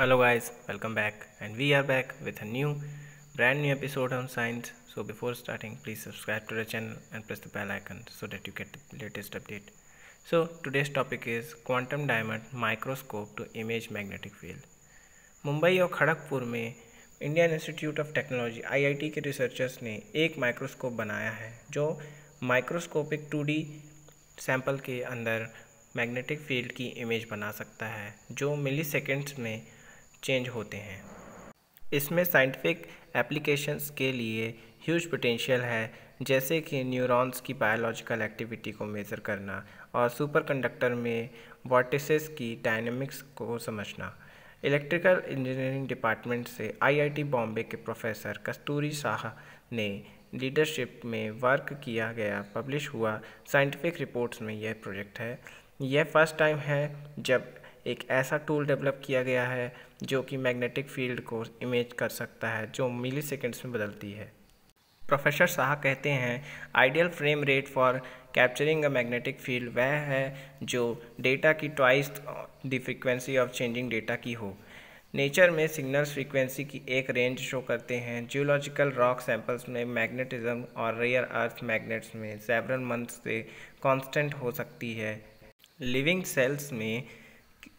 hello guys welcome back and we are back with a new brand new episode on science so before starting please subscribe to the channel and press the bell icon so that you get the latest update so today's topic is quantum diamond microscope to image magnetic field Mumbai और खड़गपुर में Indian Institute of Technology I के researchers ने एक microscope बनाया है जो microscopic to sample के अंदर मैग्नेटिक फील्ड की इमेज बना सकता है जो मिली में चेंज होते हैं इसमें साइंटिफिक एप्लीकेशंस के लिए ह्यूज पोटेंशियल है जैसे कि न्यूरॉन्स की बायोलॉजिकल एक्टिविटी को मेज़र करना और सुपर कंडक्टर में वॉर्टिसेस की डायनेमिक्स को समझना इलेक्ट्रिकल इंजीनियरिंग डिपार्टमेंट से आईआईटी बॉम्बे के प्रोफेसर कस्तूरी शाह ने लीडरशिप में वर्क किया गया पब्लिश हुआ साइंटिफिक रिपोर्ट्स में यह प्रोजेक्ट है यह फर्स्ट टाइम है जब एक ऐसा टूल डेवलप किया गया है जो कि मैग्नेटिक फील्ड को इमेज कर सकता है जो मिली सेकेंड्स में बदलती है प्रोफेसर शाह कहते हैं ideal frame rate for capturing a magnetic field वह है जो डेटा की twice the frequency of changing data की हो नेचर में सिग्नल्स फ्रीक्वेंसी की एक रेंज शो करते हैं जियोलॉजिकल रॉक सैंपल्स में मैग्नेटिज्म और रेयर अर्थ मैग्नेट्स में सेवरल मंथ से कांस्टेंट हो सकती है लिविंग सेल्स में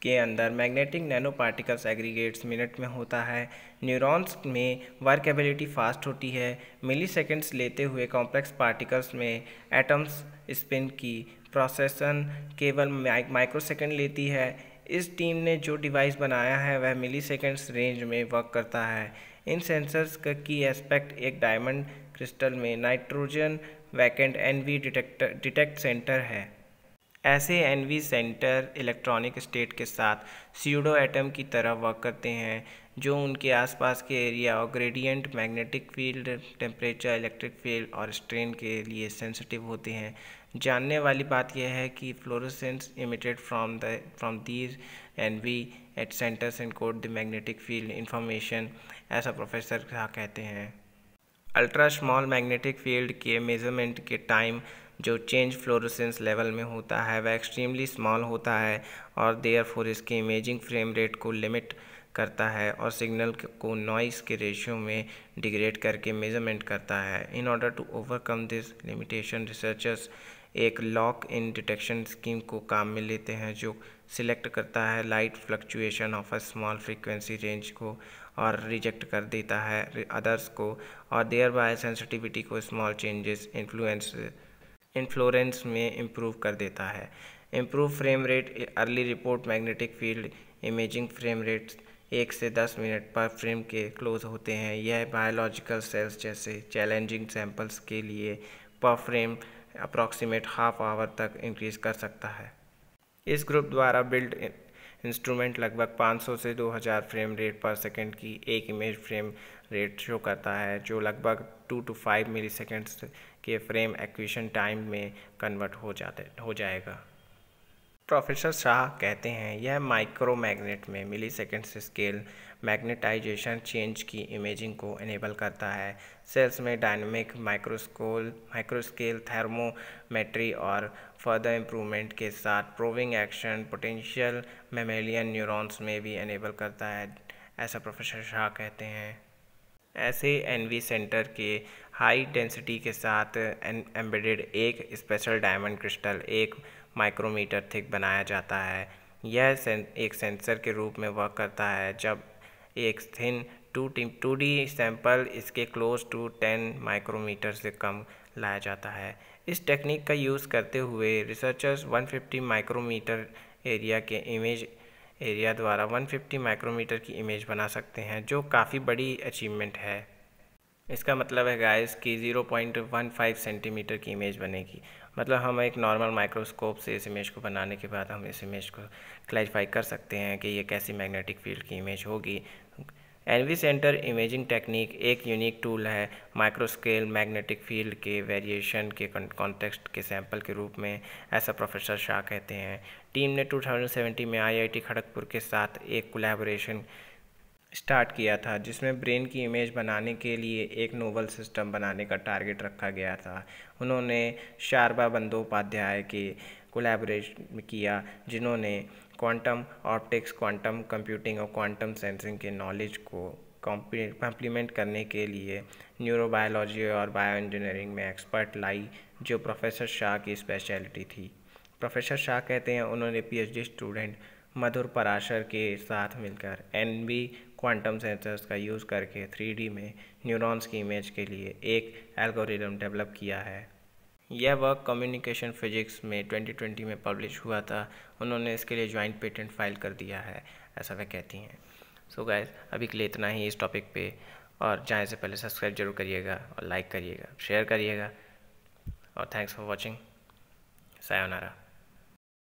के अंदर magnetic nano particles aggregates minute में होता है न्यूरॉन्स में वर्कएबिलिटी फास्ट होती है मिली सेकेंड्स लेते हुए कॉम्प्लेक्स पार्टिकल्स में एटम्स स्पिन की प्रोसेसन केवल माइक्रो सेकेंड लेती है इस टीम ने जो डिवाइस बनाया है वह मिली सेकेंड्स रेंज में वर्क करता है इन सेंसर्स का की एस्पेक्ट एक डायमंड क्रिस्टल में nitrogen vacant NV detector detect center है ऐसे एनवी सेंटर इलेक्ट्रॉनिक स्टेट के साथ सीडो एटम की तरह वर्क करते हैं जो उनके आसपास के एरिया और gradient magnetic field temperature electric field और स्ट्रेन के लिए सेंसिटिव होते हैं जानने वाली बात यह है कि fluorescence emitted from the from these and we at centers and code the magnetic field information ऐसा प्रोफेसर कहते हैं अल्ट्रा स्मॉल मैग्नेटिक फील्ड के मेजरमेंट के टाइम जो चेंज फ्लोरोसेंस लेवल में होता है वह एक्सट्रीमली स्मॉल होता है और देयर फोर इसके इमेजिंग फ्रेम रेट को लिमिट करता है और सिग्नल को नॉइस के रेशियो में डिग्रेड करके मेजरमेंट करता है in order to overcome this limitation researchers एक लॉक इन डिटेक्शन स्कीम को काम में लेते हैं जो सिलेक्ट करता है light fluctuation of a small frequency range को और रिजेक्ट कर देता है अदर्स को और देयर बाय सेंसिटिविटी को स्मॉल चेंजेस इन्फ्लुएंस इन्फ्लोरेंस में इम्प्रूव कर देता है improve frame rate early report magnetic field imaging frame rate एक से दस मिनट पर फ्रेम के क्लोज होते हैं यह बायोलॉजिकल सेल्स जैसे चैलेंजिंग सैंपल्स के लिए per frame approximate half hour तक इंक्रीज कर सकता है इस ग्रुप द्वारा बिल्ड इंस्ट्रूमेंट लगभग 500 से 2000 फ्रेम रेट पर सेकंड की एक इमेज फ्रेम रेट शो करता है जो लगभग टू टू फाइव मिली के फ्रेम एक्विशन टाइम में कन्वर्ट हो जाते हो जाएगा प्रोफेसर शाह कहते हैं यह माइक्रो मैग्नेट में milli second scale magnetization change की इमेजिंग को इनेबल करता है सेल्स में डायनेमिक माइक्रोस्कोल माइक्रोस्केल थर्मोमेट्री और फर्दर इम्प्रूवमेंट के साथ proving action potential mammalian neurons में भी इनेबल करता है ऐसा प्रोफेसर शाह कहते हैं ऐसे एन सेंटर के हाई डेंसिटी के साथ एम्बेडेड एक स्पेशल डायमंड क्रिस्टल एक माइक्रोमीटर थिक बनाया जाता है यह सें, एक सेंसर के रूप में वर्क करता है जब एक thin to two D sample इसके क्लोज टू टेन माइक्रोमीटर से कम लाया जाता है इस टेक्निक का यूज़ करते हुए रिसर्चर्स 150 माइक्रोमीटर एरिया के इमेज एरिया द्वारा 150 माइक्रोमीटर की इमेज बना सकते हैं जो काफ़ी बड़ी अचीवमेंट है इसका मतलब है गाइस कि 0.15 सेंटीमीटर की इमेज बनेगी मतलब हम एक नॉर्मल माइक्रोस्कोप से इस इमेज को बनाने के बाद हम इस इमेज को क्लैरिफाई कर सकते हैं कि ये कैसी मैग्नेटिक फील्ड की इमेज होगी एनवी सेंटर इमेजिंग टेक्निक एक यूनिक टूल है माइक्रोस्केल मैग्नेटिक फील्ड के वेरिएशन के कॉन्टेक्स्ट के सैंपल के रूप में ऐसा प्रोफेसर शाह कहते हैं टीम ने 2017 में आईआईटी खड़गपुर के साथ एक कोलैबोरेशन स्टार्ट किया था जिसमें ब्रेन की इमेज बनाने के लिए एक नोबल सिस्टम बनाने का टारगेट रखा गया था उन्होंने शारबा बंदोपाध्याय के कोलैबोरेट किया जिन्होंने क्वांटम ऑप्टिक्स क्वांटम कंप्यूटिंग और क्वांटम सेंसिंग के नॉलेज को कॉम्प्लीमेंट करने के लिए न्यूरोबायोलॉजी और बायो इंजीनियरिंग में एक्सपर्ट लाई जो प्रोफेसर शाह की स्पेशलिटी थी प्रोफेसर शाह कहते हैं उन्होंने पीएचडी स्टूडेंट मधुर पराशर के साथ मिलकर एन बी क्वांटम सेंसर्स का यूज़ करके थ्री में न्यूरॉन्स की इमेज के लिए एक एल्गोरिदम डेवलप किया है यह वर्क कम्युनिकेशन फिजिक्स में 2020 में पब्लिश हुआ था उन्होंने इसके लिए जॉइंट पेटेंट फाइल कर दिया है ऐसा वह कहती हैं सो गाय गैस अभी के लिए इतना ही इस टॉपिक पे और जाए से पहले सब्सक्राइब जरूर करिएगा और लाइक करिएगा शेयर करिएगा और थैंक्स फॉर वॉचिंग सायोनारा